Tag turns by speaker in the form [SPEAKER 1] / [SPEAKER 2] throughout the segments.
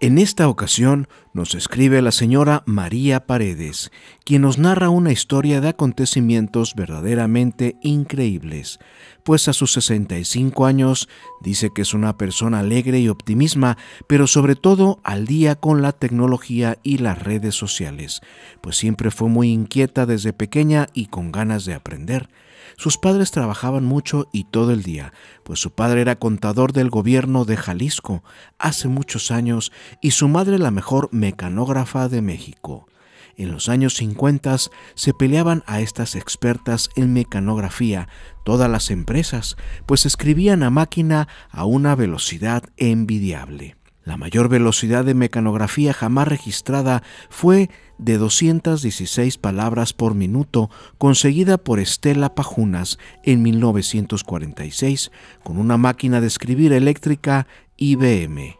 [SPEAKER 1] En esta ocasión nos escribe la señora María Paredes, quien nos narra una historia de acontecimientos verdaderamente increíbles, pues a sus 65 años dice que es una persona alegre y optimista, pero sobre todo al día con la tecnología y las redes sociales, pues siempre fue muy inquieta desde pequeña y con ganas de aprender. Sus padres trabajaban mucho y todo el día, pues su padre era contador del gobierno de Jalisco hace muchos años y su madre la mejor mecanógrafa de México. En los años 50 se peleaban a estas expertas en mecanografía todas las empresas, pues escribían a máquina a una velocidad envidiable. La mayor velocidad de mecanografía jamás registrada fue de 216 palabras por minuto, conseguida por Estela Pajunas en 1946 con una máquina de escribir eléctrica IBM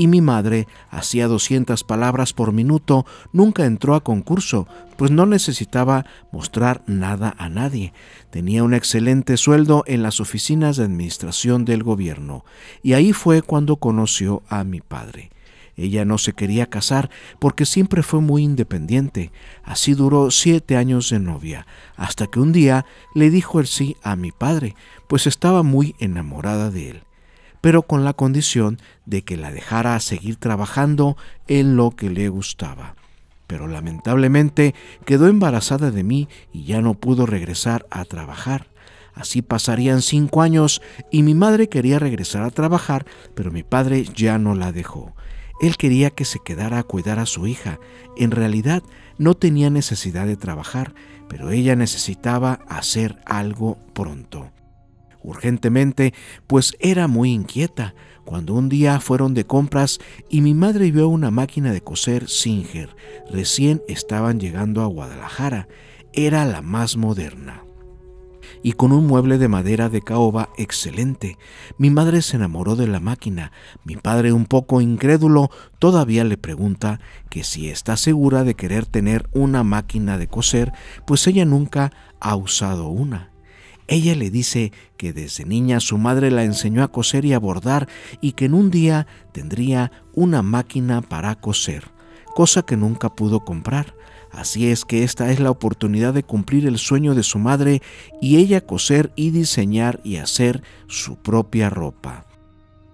[SPEAKER 1] y mi madre hacía 200 palabras por minuto, nunca entró a concurso, pues no necesitaba mostrar nada a nadie. Tenía un excelente sueldo en las oficinas de administración del gobierno, y ahí fue cuando conoció a mi padre. Ella no se quería casar porque siempre fue muy independiente. Así duró siete años de novia, hasta que un día le dijo el sí a mi padre, pues estaba muy enamorada de él pero con la condición de que la dejara seguir trabajando en lo que le gustaba. Pero lamentablemente quedó embarazada de mí y ya no pudo regresar a trabajar. Así pasarían cinco años y mi madre quería regresar a trabajar, pero mi padre ya no la dejó. Él quería que se quedara a cuidar a su hija. En realidad no tenía necesidad de trabajar, pero ella necesitaba hacer algo pronto urgentemente, pues era muy inquieta, cuando un día fueron de compras y mi madre vio una máquina de coser Singer. Recién estaban llegando a Guadalajara. Era la más moderna y con un mueble de madera de caoba excelente. Mi madre se enamoró de la máquina. Mi padre, un poco incrédulo, todavía le pregunta que si está segura de querer tener una máquina de coser, pues ella nunca ha usado una. Ella le dice que desde niña su madre la enseñó a coser y a bordar y que en un día tendría una máquina para coser, cosa que nunca pudo comprar. Así es que esta es la oportunidad de cumplir el sueño de su madre y ella coser y diseñar y hacer su propia ropa.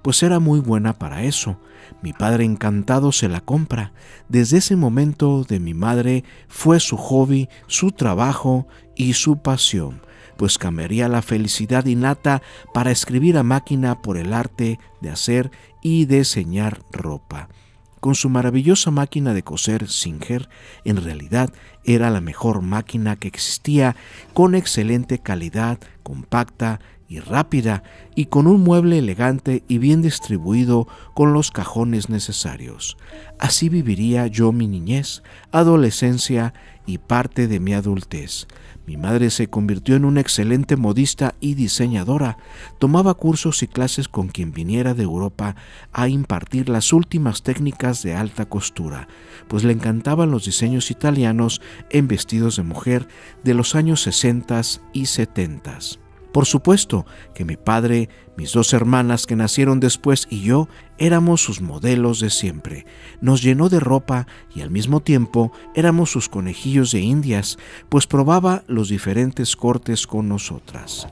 [SPEAKER 1] Pues era muy buena para eso. Mi padre encantado se la compra. Desde ese momento de mi madre fue su hobby, su trabajo y su pasión pues cambiaría la felicidad innata para escribir a máquina por el arte de hacer y diseñar ropa. Con su maravillosa máquina de coser Singer, en realidad era la mejor máquina que existía, con excelente calidad, compacta, y rápida y con un mueble elegante y bien distribuido con los cajones necesarios. Así viviría yo mi niñez, adolescencia y parte de mi adultez. Mi madre se convirtió en una excelente modista y diseñadora. Tomaba cursos y clases con quien viniera de Europa a impartir las últimas técnicas de alta costura, pues le encantaban los diseños italianos en vestidos de mujer de los años 60 y 70. Por supuesto que mi padre, mis dos hermanas que nacieron después y yo éramos sus modelos de siempre. Nos llenó de ropa y al mismo tiempo éramos sus conejillos de indias, pues probaba los diferentes cortes con nosotras.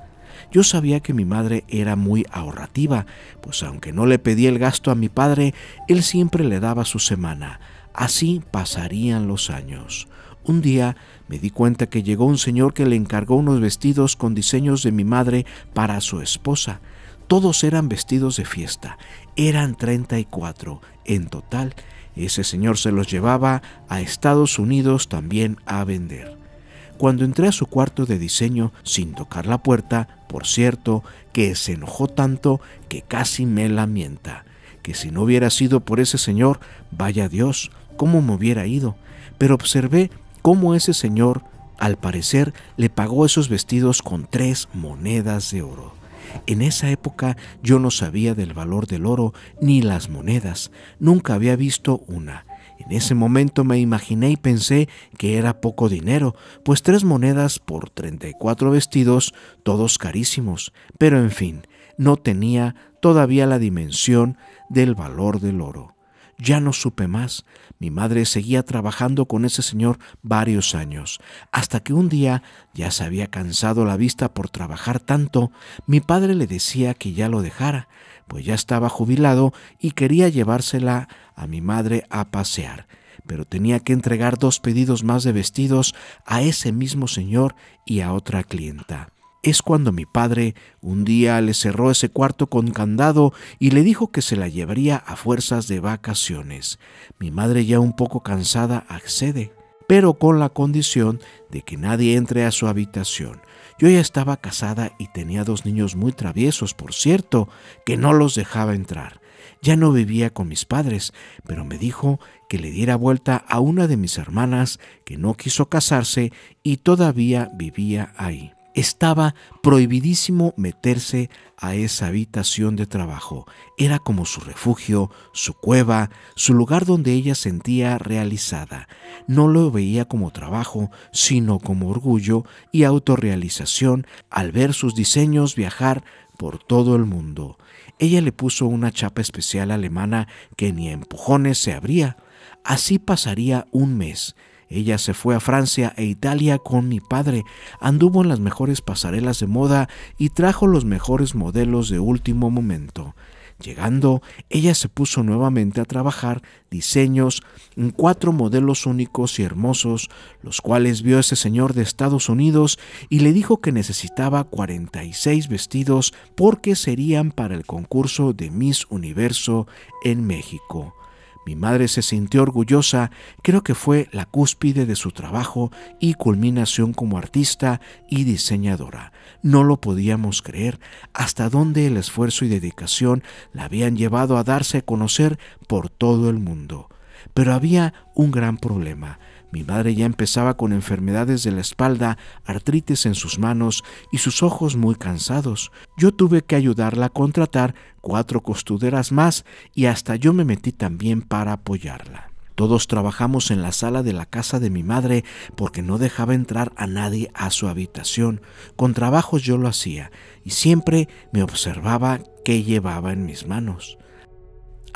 [SPEAKER 1] Yo sabía que mi madre era muy ahorrativa, pues aunque no le pedía el gasto a mi padre, él siempre le daba su semana. Así pasarían los años. Un día me di cuenta que llegó un señor que le encargó unos vestidos con diseños de mi madre para su esposa. Todos eran vestidos de fiesta. Eran 34 en total. Ese señor se los llevaba a Estados Unidos también a vender. Cuando entré a su cuarto de diseño sin tocar la puerta, por cierto, que se enojó tanto que casi me lamenta, que si no hubiera sido por ese señor, vaya Dios, cómo me hubiera ido. Pero observé cómo ese señor, al parecer, le pagó esos vestidos con tres monedas de oro. En esa época yo no sabía del valor del oro ni las monedas, nunca había visto una. En ese momento me imaginé y pensé que era poco dinero, pues tres monedas por 34 vestidos, todos carísimos, pero en fin, no tenía todavía la dimensión del valor del oro. Ya no supe más, mi madre seguía trabajando con ese señor varios años, hasta que un día ya se había cansado la vista por trabajar tanto, mi padre le decía que ya lo dejara, pues ya estaba jubilado y quería llevársela a mi madre a pasear pero tenía que entregar dos pedidos más de vestidos a ese mismo señor y a otra clienta es cuando mi padre un día le cerró ese cuarto con candado y le dijo que se la llevaría a fuerzas de vacaciones. Mi madre ya un poco cansada accede, pero con la condición de que nadie entre a su habitación. Yo ya estaba casada y tenía dos niños muy traviesos, por cierto, que no los dejaba entrar. Ya no vivía con mis padres, pero me dijo que le diera vuelta a una de mis hermanas que no quiso casarse y todavía vivía ahí estaba prohibidísimo meterse a esa habitación de trabajo. Era como su refugio, su cueva, su lugar donde ella sentía realizada. No lo veía como trabajo, sino como orgullo y autorrealización al ver sus diseños viajar por todo el mundo. Ella le puso una chapa especial alemana que ni empujones se abría. Así pasaría un mes ella se fue a Francia e Italia con mi padre, anduvo en las mejores pasarelas de moda y trajo los mejores modelos de último momento. Llegando, ella se puso nuevamente a trabajar diseños en cuatro modelos únicos y hermosos, los cuales vio ese señor de Estados Unidos y le dijo que necesitaba 46 vestidos porque serían para el concurso de Miss Universo en México. Mi madre se sintió orgullosa, creo que fue la cúspide de su trabajo y culminación como artista y diseñadora. No lo podíamos creer hasta dónde el esfuerzo y dedicación la habían llevado a darse a conocer por todo el mundo. Pero había un gran problema. Mi madre ya empezaba con enfermedades de la espalda, artritis en sus manos y sus ojos muy cansados. Yo tuve que ayudarla a contratar cuatro costureras más y hasta yo me metí también para apoyarla. Todos trabajamos en la sala de la casa de mi madre porque no dejaba entrar a nadie a su habitación. Con trabajos yo lo hacía y siempre me observaba qué llevaba en mis manos.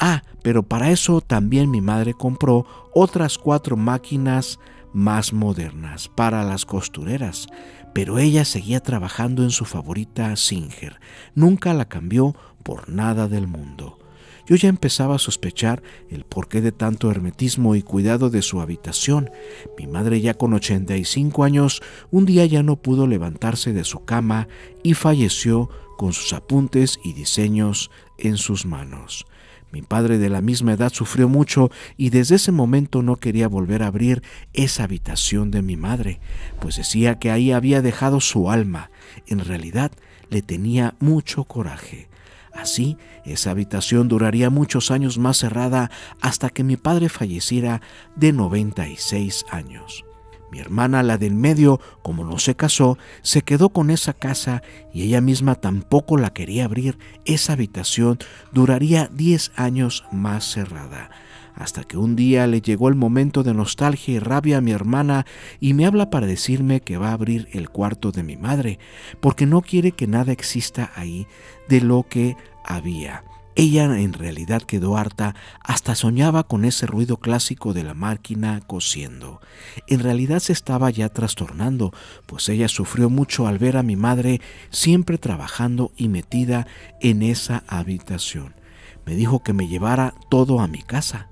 [SPEAKER 1] Ah, pero para eso también mi madre compró otras cuatro máquinas más modernas para las costureras, pero ella seguía trabajando en su favorita Singer. Nunca la cambió por nada del mundo. Yo ya empezaba a sospechar el porqué de tanto hermetismo y cuidado de su habitación. Mi madre ya con 85 años un día ya no pudo levantarse de su cama y falleció con sus apuntes y diseños en sus manos. Mi padre de la misma edad sufrió mucho y desde ese momento no quería volver a abrir esa habitación de mi madre, pues decía que ahí había dejado su alma. En realidad le tenía mucho coraje. Así, esa habitación duraría muchos años más cerrada hasta que mi padre falleciera de 96 años. Mi hermana, la del medio, como no se casó, se quedó con esa casa y ella misma tampoco la quería abrir. Esa habitación duraría 10 años más cerrada. Hasta que un día le llegó el momento de nostalgia y rabia a mi hermana y me habla para decirme que va a abrir el cuarto de mi madre, porque no quiere que nada exista ahí de lo que había. Ella en realidad quedó harta, hasta soñaba con ese ruido clásico de la máquina cosiendo. En realidad se estaba ya trastornando, pues ella sufrió mucho al ver a mi madre siempre trabajando y metida en esa habitación. Me dijo que me llevara todo a mi casa.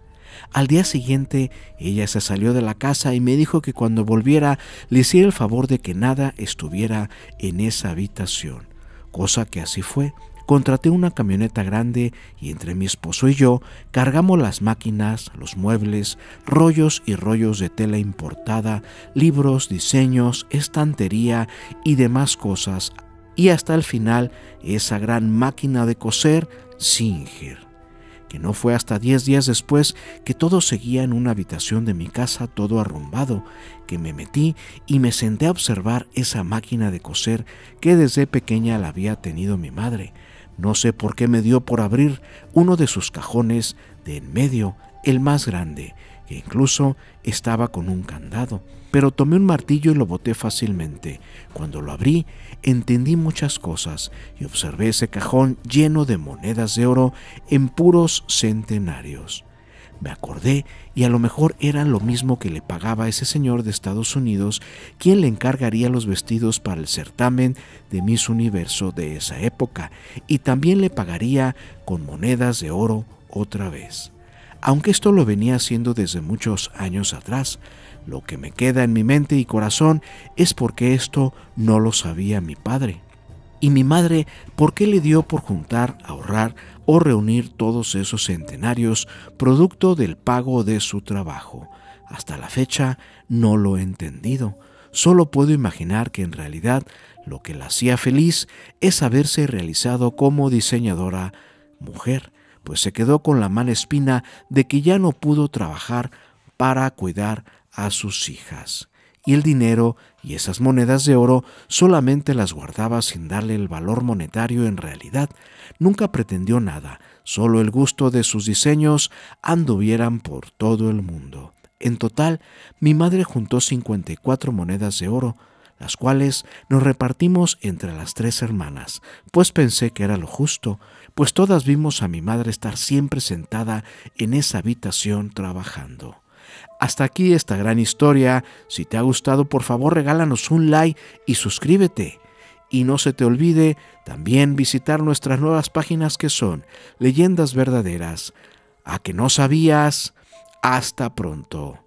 [SPEAKER 1] Al día siguiente ella se salió de la casa y me dijo que cuando volviera le hiciera el favor de que nada estuviera en esa habitación, cosa que así fue Contraté una camioneta grande y entre mi esposo y yo cargamos las máquinas, los muebles, rollos y rollos de tela importada, libros, diseños, estantería y demás cosas, y hasta el final esa gran máquina de coser Singer que no fue hasta diez días después que todo seguía en una habitación de mi casa todo arrumbado, que me metí y me senté a observar esa máquina de coser que desde pequeña la había tenido mi madre, no sé por qué me dio por abrir uno de sus cajones de en medio, el más grande, que incluso estaba con un candado, pero tomé un martillo y lo boté fácilmente. Cuando lo abrí, entendí muchas cosas y observé ese cajón lleno de monedas de oro en puros centenarios. Me acordé y a lo mejor era lo mismo que le pagaba ese señor de Estados Unidos, quien le encargaría los vestidos para el certamen de Miss Universo de esa época, y también le pagaría con monedas de oro otra vez. Aunque esto lo venía haciendo desde muchos años atrás, lo que me queda en mi mente y corazón es porque esto no lo sabía mi padre. Y mi madre, ¿por qué le dio por juntar, ahorrar, o reunir todos esos centenarios producto del pago de su trabajo. Hasta la fecha no lo he entendido. Solo puedo imaginar que en realidad lo que la hacía feliz es haberse realizado como diseñadora mujer, pues se quedó con la mala espina de que ya no pudo trabajar para cuidar a sus hijas y el dinero y esas monedas de oro solamente las guardaba sin darle el valor monetario en realidad. Nunca pretendió nada, solo el gusto de sus diseños anduvieran por todo el mundo. En total, mi madre juntó 54 monedas de oro, las cuales nos repartimos entre las tres hermanas, pues pensé que era lo justo, pues todas vimos a mi madre estar siempre sentada en esa habitación trabajando. Hasta aquí esta gran historia. Si te ha gustado, por favor regálanos un like y suscríbete. Y no se te olvide también visitar nuestras nuevas páginas que son Leyendas Verdaderas. A que no sabías. Hasta pronto.